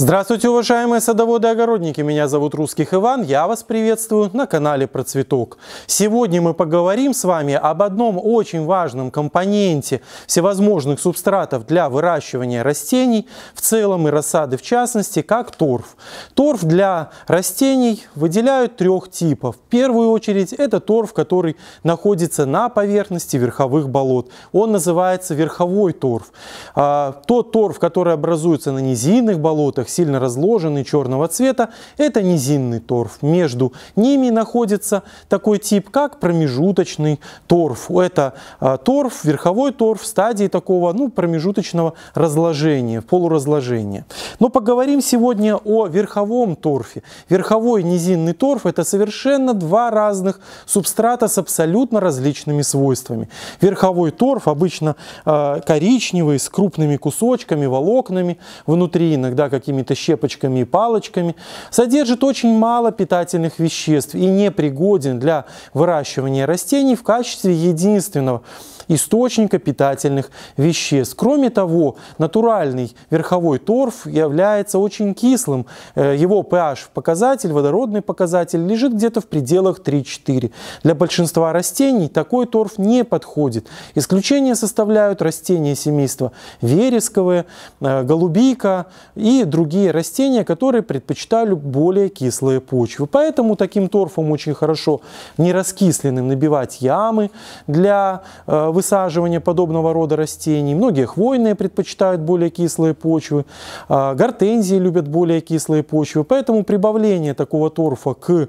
Здравствуйте, уважаемые садоводы и огородники! Меня зовут Русских Иван, я вас приветствую на канале Процветок. Сегодня мы поговорим с вами об одном очень важном компоненте всевозможных субстратов для выращивания растений, в целом и рассады в частности, как торф. Торф для растений выделяют трех типов. В первую очередь это торф, который находится на поверхности верховых болот. Он называется верховой торф. А, тот торф, который образуется на низинных болотах, участках сильно разложены черного цвета, это низинный торф. Между ними находится такой тип, как промежуточный торф. Это а, торф, верховой торф стадии такого ну, промежуточного разложения, полуразложения. Но поговорим сегодня о верховом торфе. Верховой низинный торф – это совершенно два разных субстрата с абсолютно различными свойствами. Верховой торф обычно а, коричневый, с крупными кусочками, волокнами внутри, иногда какими какими-то щепочками и палочками, содержит очень мало питательных веществ и не пригоден для выращивания растений в качестве единственного источника питательных веществ. Кроме того, натуральный верховой торф является очень кислым. Э, его pH показатель, водородный показатель, лежит где-то в пределах 3-4. Для большинства растений такой торф не подходит. Исключение составляют растения семейства вересковые, э, голубика и другие растения, которые предпочитают более кислые почвы. Поэтому таким торфом очень хорошо нераскисленным набивать ямы для э, высаживания подобного рода растений. Многие хвойные предпочитают более кислые почвы, а гортензии любят более кислые почвы. Поэтому прибавление такого торфа к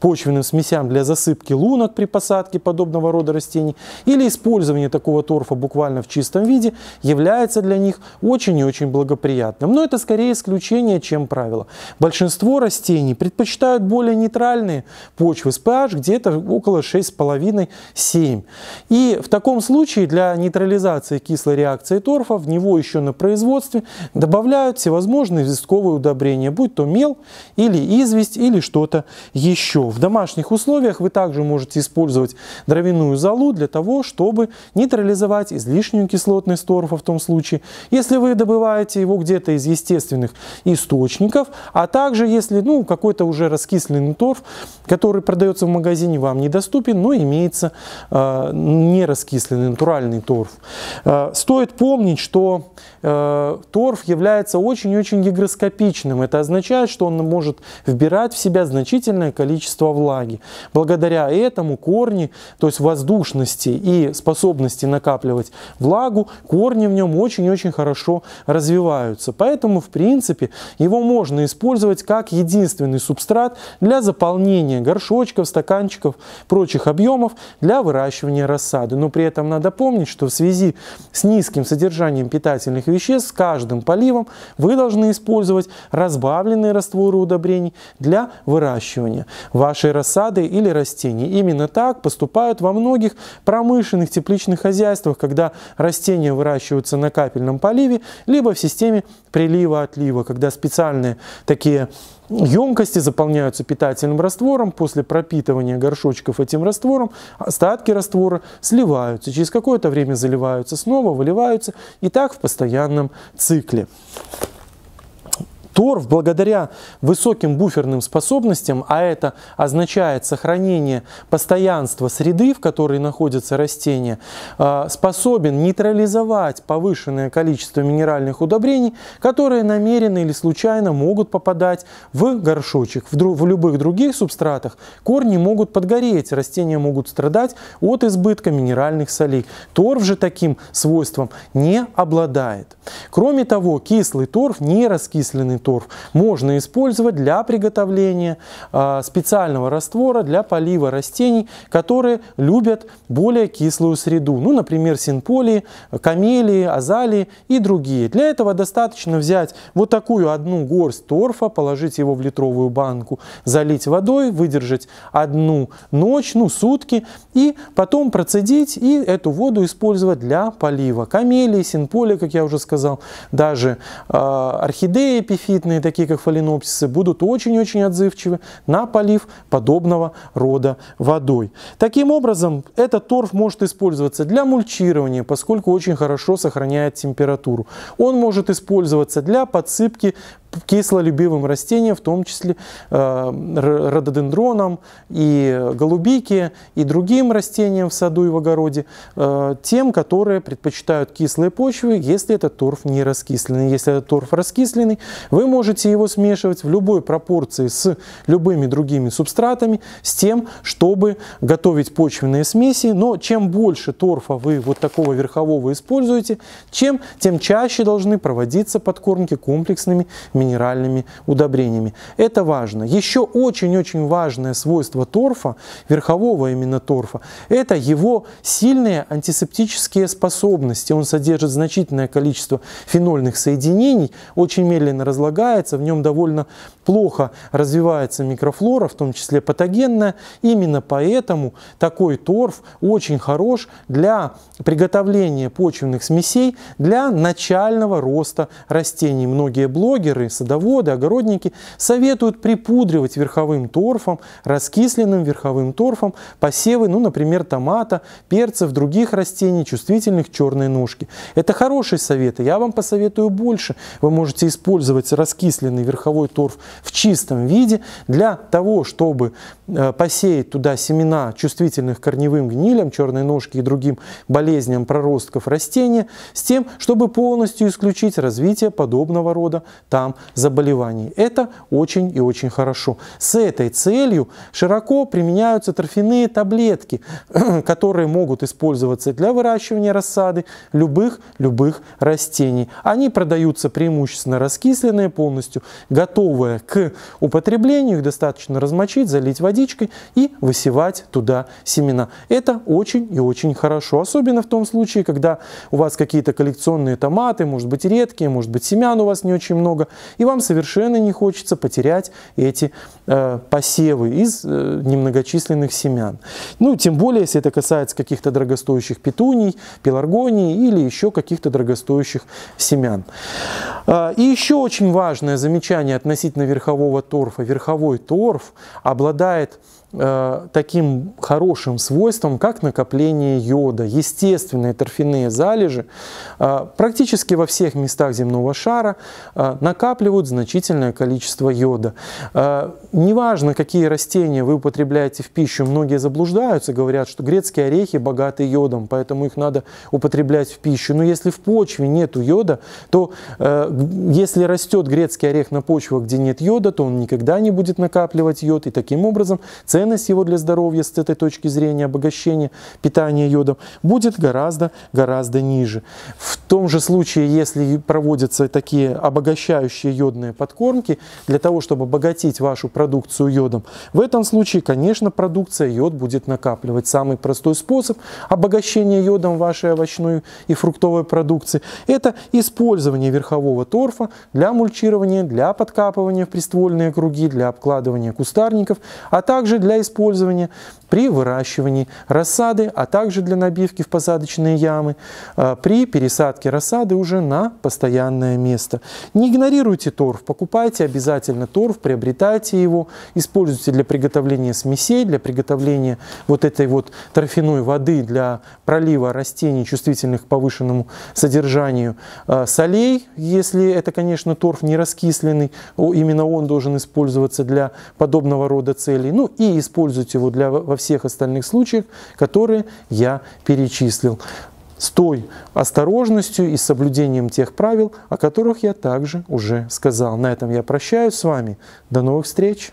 почвенным смесям для засыпки лунок при посадке подобного рода растений или использование такого торфа буквально в чистом виде является для них очень и очень благоприятным. Но это скорее исключение, чем правило. Большинство растений предпочитают более нейтральные почвы с pH где-то около 6,5-7. И в таком случае для нейтрализации кислой реакции торфа в него еще на производстве добавляют всевозможные известковые удобрения, будь то мел или известь или что-то еще. В домашних условиях вы также можете использовать дровяную залу для того, чтобы нейтрализовать излишнюю кислотность торфа в том случае, если вы добываете его где-то из естественных источников, а также если ну, какой-то уже раскисленный торф, который продается в магазине, вам недоступен, но имеется э, нераскисленный натуральный торф. Э, стоит помнить, что э, торф является очень-очень гигроскопичным. Это означает, что он может вбирать в себя значительное количество количество влаги. Благодаря этому корни, то есть воздушности и способности накапливать влагу, корни в нем очень-очень хорошо развиваются. Поэтому, в принципе, его можно использовать как единственный субстрат для заполнения горшочков, стаканчиков, прочих объемов для выращивания рассады. Но при этом надо помнить, что в связи с низким содержанием питательных веществ с каждым поливом вы должны использовать разбавленные растворы удобрений для выращивания вашей рассады или растений. Именно так поступают во многих промышленных тепличных хозяйствах, когда растения выращиваются на капельном поливе, либо в системе прилива-отлива, когда специальные такие емкости заполняются питательным раствором, после пропитывания горшочков этим раствором остатки раствора сливаются, через какое-то время заливаются снова, выливаются и так в постоянном цикле торф, благодаря высоким буферным способностям, а это означает сохранение постоянства среды, в которой находятся растения, э, способен нейтрализовать повышенное количество минеральных удобрений, которые намеренно или случайно могут попадать в горшочек. В, в любых других субстратах корни могут подгореть, растения могут страдать от избытка минеральных солей. Торф же таким свойством не обладает. Кроме того, кислый торф, не раскисленный торф, торф можно использовать для приготовления а, специального раствора для полива растений, которые любят более кислую среду. Ну, например, синполи, камелии, азалии и другие. Для этого достаточно взять вот такую одну горсть торфа, положить его в литровую банку, залить водой, выдержать одну ночь, ну, сутки, и потом процедить и эту воду использовать для полива. Камелии, синполи, как я уже сказал, даже э, орхидеи эпифиты, бронхитные, такие как фаленопсисы, будут очень-очень отзывчивы на полив подобного рода водой. Таким образом, этот торф может использоваться для мульчирования, поскольку очень хорошо сохраняет температуру. Он может использоваться для подсыпки кислолюбивым растениям, в том числе э, рододендронам и голубике, и другим растениям в саду и в огороде, э, тем, которые предпочитают кислые почвы, если этот торф не раскисленный. Если этот торф раскисленный, вы можете его смешивать в любой пропорции с любыми другими субстратами, с тем, чтобы готовить почвенные смеси. Но чем больше торфа вы вот такого верхового используете, чем, тем чаще должны проводиться подкормки комплексными минеральными удобрениями. Это важно. Еще очень-очень важное свойство торфа, верхового именно торфа, это его сильные антисептические способности. Он содержит значительное количество фенольных соединений, очень медленно разлагается, в нем довольно плохо развивается микрофлора, в том числе патогенная. Именно поэтому такой торф очень хорош для приготовления почвенных смесей для начального роста растений. Многие блогеры, садоводы, огородники советуют припудривать верховым торфом, раскисленным верховым торфом посевы, ну, например, томата, перцев, других растений, чувствительных черной ножки. Это хорошие советы, я вам посоветую больше. Вы можете использовать раскисленный верховой торф в чистом виде для того, чтобы э, посеять туда семена чувствительных корневым гнилям, черной ножки и другим болезням проростков растения, с тем, чтобы полностью исключить развитие подобного рода там заболеваний. Это очень и очень хорошо. С этой целью широко применяются торфяные таблетки, которые могут использоваться для выращивания рассады любых-любых растений. Они продаются преимущественно раскисленные полностью, готовые к употреблению. Их достаточно размочить, залить водичкой и высевать туда семена. Это очень и очень хорошо, особенно в том случае, когда у вас какие-то коллекционные томаты, может быть редкие, может быть семян у вас не очень много, и вам совершенно не хочется потерять эти э, посевы из э, немногочисленных семян. Ну, тем более, если это касается каких-то дорогостоящих петуний, пеларгонии или еще каких-то дорогостоящих семян. А, и еще очень важное замечание относительно верхового торфа. Верховой торф обладает э, таким хорошим свойством, как накопление йода. Естественные торфяные залежи а, практически во всех местах земного шара а, накапливают значительное количество йода. Неважно, какие растения вы употребляете в пищу, многие заблуждаются, говорят, что грецкие орехи богаты йодом, поэтому их надо употреблять в пищу. Но если в почве нет йода, то э, если растет грецкий орех на почвах, где нет йода, то он никогда не будет накапливать йод, и таким образом ценность его для здоровья с этой точки зрения обогащения питания йодом будет гораздо-гораздо ниже. В том же случае, если проводятся такие обогащающие йодные подкормки для того, чтобы обогатить вашу продукцию йодом, в этом случае, конечно, продукция йод будет накапливать. Самый простой способ обогащения йодом вашей овощной и фруктовой продукции – это использование верхового сухого торфа для мульчирования, для подкапывания в приствольные круги, для обкладывания кустарников, а также для использования при выращивании рассады, а также для набивки в посадочные ямы, а, при пересадке рассады уже на постоянное место. Не игнорируйте торф, покупайте обязательно торф, приобретайте его, используйте для приготовления смесей, для приготовления вот этой вот торфяной воды для пролива растений, чувствительных к повышенному содержанию а, солей, если это, конечно, торф не раскисленный, именно он должен использоваться для подобного рода целей. Ну и используйте его для во всех остальных случаях, которые я перечислил с той осторожностью и соблюдением тех правил, о которых я также уже сказал. На этом я прощаюсь с вами. До новых встреч!